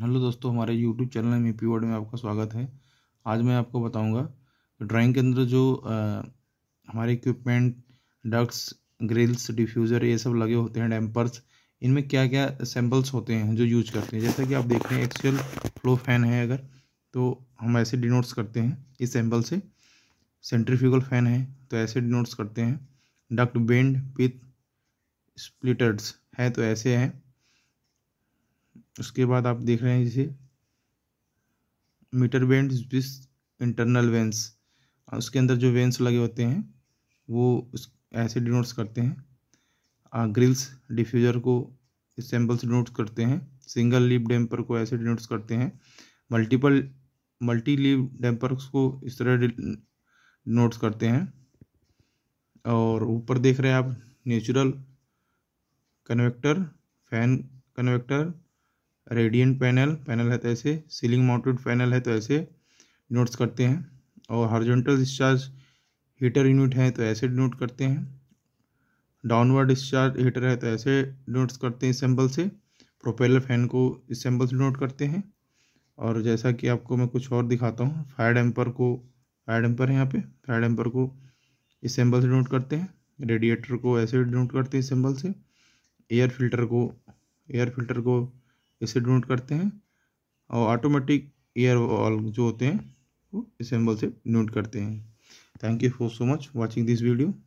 hello दोस्तों हमारे YouTube channel में पी वर्ड में आपका स्वागत है आज मैं आपको बताऊंगा ड्राइंग के अंदर जो आ, हमारे इक्विपमेंट डक्स ग्रिल्स डिफ्यूज़र ये सब लगे होते हैं डैम्पर्स इनमें क्या क्या सैम्पल्स होते हैं जो यूज करते हैं जैसा कि आप देख रहे हैं एक्सल फ्लो फैन है अगर तो हम ऐसे डिनोट्स करते हैं इस सैम्पल से सेंट्रीफ्यूगल फैन है तो ऐसे डिनोट्स करते हैं डक्ट बेंड विथ स्प्लिटर्स है तो ऐसे हैं उसके बाद आप देख रहे हैं जैसे meter vent with internal vanes उसके अंदर जो वेंस लगे होते हैं वो उस ऐसे डिनोट्स करते हैं ग्रिल्स डिफ्यूजर को सैम्पल्स डिनोट्स करते हैं सिंगल लीप डैम्पर को ऐसे डिनोट्स करते हैं मल्टीपल मल्टी लीप डैम्पर्स को इस तरह डिनोट्स करते हैं और ऊपर देख रहे हैं आप natural convector fan convector radiant panel panel है तो ऐसे सीलिंग माउंटेड पैनल है तो ऐसे नोट्स करते हैं और हॉर्जेंटल डिस्चार्ज हीटर यूनिट है तो ऐसे डिनोट करते हैं डाउनवर्ड डिस्चार्ज हीटर है तो ऐसे डिनोट्स करते हैं सिंबल से प्रोपेलर फैन को इस सिंबल से डिनोट करते हैं और जैसा कि आपको मैं कुछ और दिखाता हूँ फायर डैम्पर को फायर डैम्पर है यहाँ पे फायर डैम्पर को इस सिंबल से डिनोट करते हैं रेडिएटर को ऐसे डिनोट करते हैं सिंबल से एयर फिल्टर को एयर फिल्टर को इसे डोनेट करते हैं और ऑटोमेटिक ईयर वॉल जो होते हैं वो इस सिंबल से डोनेट करते हैं thank you for so much watching this video